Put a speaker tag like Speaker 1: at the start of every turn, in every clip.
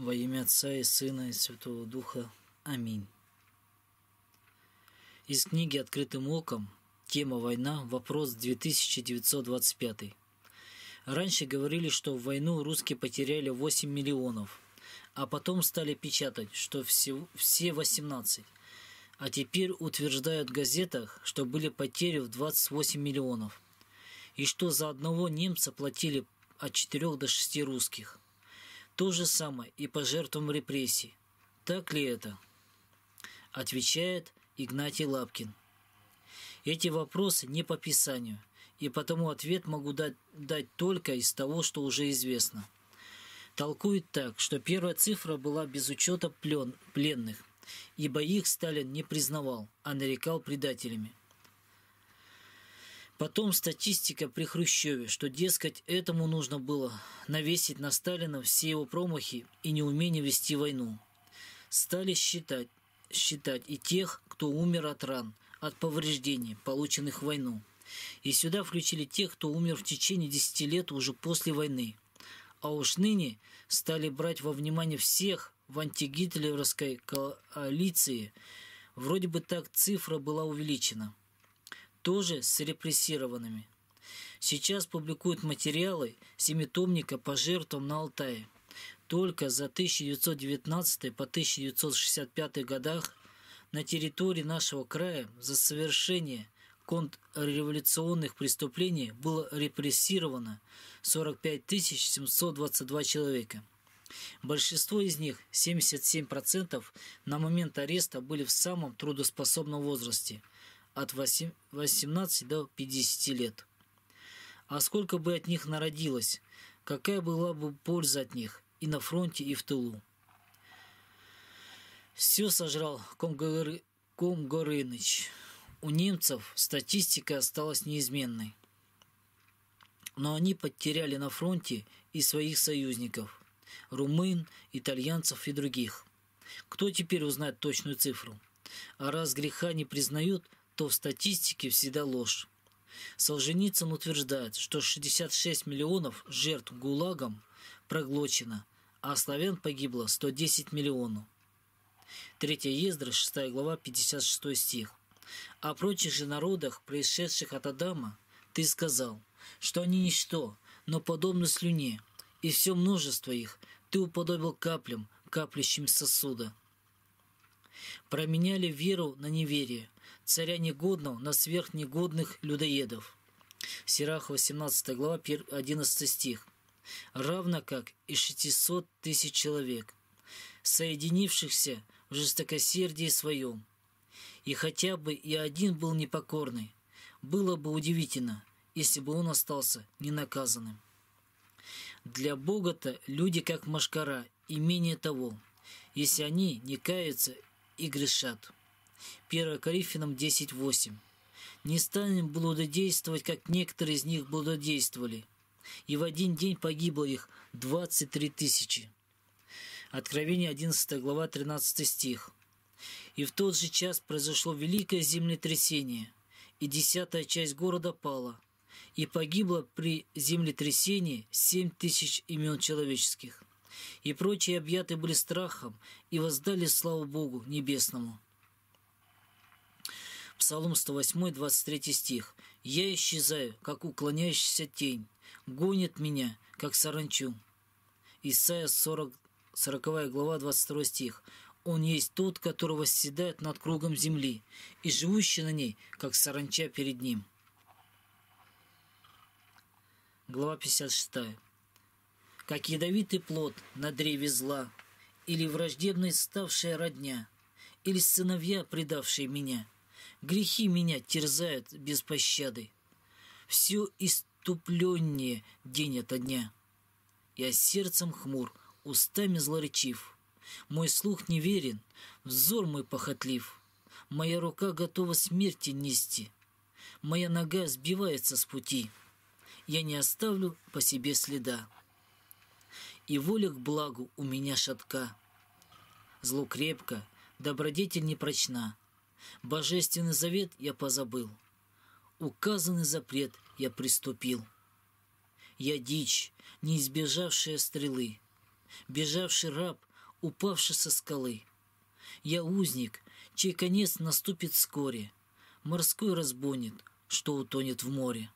Speaker 1: Во имя Отца и Сына и Святого Духа. Аминь. Из книги «Открытым оком» тема «Война. Вопрос 2925». Раньше говорили, что в войну русские потеряли 8 миллионов, а потом стали печатать, что все, все 18. А теперь утверждают в газетах, что были потери в 28 миллионов, и что за одного немца платили от 4 до 6 русских – то же самое и по жертвам репрессий. Так ли это? Отвечает Игнатий Лапкин. Эти вопросы не по Писанию, и потому ответ могу дать, дать только из того, что уже известно. Толкует так, что первая цифра была без учета плен, пленных, ибо их Сталин не признавал, а нарекал предателями. Потом статистика при Хрущеве, что, дескать, этому нужно было навесить на Сталина все его промахи и неумение вести войну. Стали считать, считать и тех, кто умер от ран, от повреждений, полученных в войну. И сюда включили тех, кто умер в течение 10 лет уже после войны. А уж ныне стали брать во внимание всех в антигитлеровской коалиции. Вроде бы так цифра была увеличена – тоже с репрессированными. Сейчас публикуют материалы семитомника по жертвам на Алтае. Только за 1919 по 1965 годах на территории нашего края за совершение контрреволюционных преступлений было репрессировано 45 722 человека. Большинство из них, 77%, на момент ареста были в самом трудоспособном возрасте – от 18 до 50 лет. А сколько бы от них народилось, какая была бы польза от них и на фронте, и в тылу. Все сожрал Комгоры... Комгорыныч. У немцев статистика осталась неизменной. Но они потеряли на фронте и своих союзников – румын, итальянцев и других. Кто теперь узнает точную цифру? А раз греха не признают, то в статистике всегда ложь. Солженицын утверждает, что 66 миллионов жертв ГУЛАГом проглочено, а славян погибло 110 миллионов. 3 Ездра, 6 глава, 56 стих. О прочих же народах, происшедших от Адама, ты сказал, что они ничто, но подобны слюне, и все множество их ты уподобил каплям, каплящим сосуда. Променяли веру на неверие, царя негодного на сверхнегодных людоедов. Сирахова, 18 глава, 11 стих. Равно как и 600 тысяч человек, соединившихся в жестокосердии своем. И хотя бы и один был непокорный, было бы удивительно, если бы он остался ненаказанным. Для Бога-то люди как машкара и менее того, если они не каются и грешат. 1 Коринфянам 10.8. «Не станем блудодействовать, как некоторые из них блудодействовали, и в один день погибло их 23 тысячи». Откровение 11 глава 13 стих. «И в тот же час произошло великое землетрясение, и десятая часть города пала, и погибло при землетрясении семь тысяч имен человеческих. И прочие объяты были страхом и воздали славу Богу Небесному». Псалом 108, 23 стих. «Я исчезаю, как уклоняющаяся тень, гонит меня, как саранчу». Исайя 40, 40 глава, 22 стих. «Он есть тот, которого восседает над кругом земли, и живущий на ней, как саранча перед ним». Глава 56. «Как ядовитый плод на древе зла, или враждебной ставшая родня, или сыновья, предавшие меня». Грехи меня терзают без пощады. Все иступленнее день ото дня. Я сердцем хмур, устами злоречив. Мой слух неверен, взор мой похотлив. Моя рука готова смерти нести. Моя нога сбивается с пути. Я не оставлю по себе следа. И воля к благу у меня шатка. Зло крепко, добродетель непрочна. Божественный завет я позабыл. Указанный запрет я приступил. Я дичь, не избежавшая стрелы, Бежавший раб, упавший со скалы. Я узник, чей конец наступит вскоре, Морской разбонит, что утонет в море.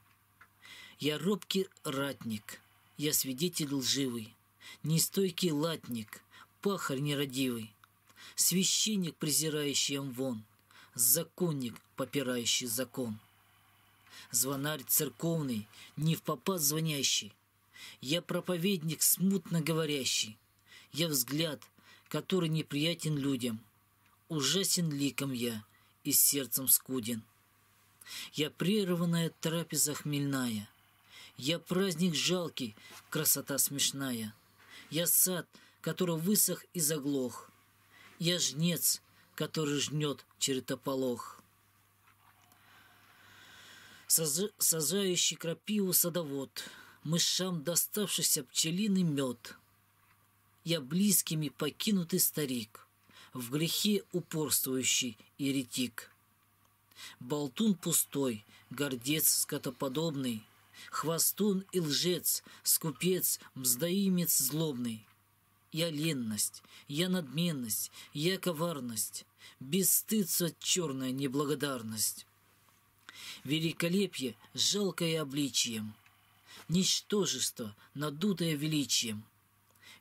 Speaker 1: Я робкий ратник, я свидетель лживый, Нестойкий латник, пахарь нерадивый, Священник, презирающий амвон — законник, попирающий закон. Звонарь церковный, не в попа звонящий. Я проповедник, смутно говорящий. Я взгляд, который неприятен людям. Ужасен ликом я и сердцем скуден. Я прерванная трапеза хмельная. Я праздник жалкий, красота смешная. Я сад, который высох и заглох. Я жнец, который жнет чертополох. Саз... Сажающий крапиву садовод, мышам доставшийся пчелиный мед. Я близкими покинутый старик, в грехе упорствующий еретик. Болтун пустой, гордец скотоподобный, хвостун и лжец, скупец, мздоимец злобный — я ленность, я надменность, я коварность, бесстыдство черная неблагодарность. Великолепие, жалкое обличием, ничтожество, надутое величием.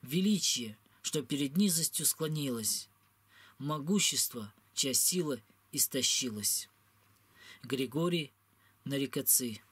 Speaker 1: Величие, что перед низостью склонилось, могущество, чья сила истощилась. Григорий Нарикоци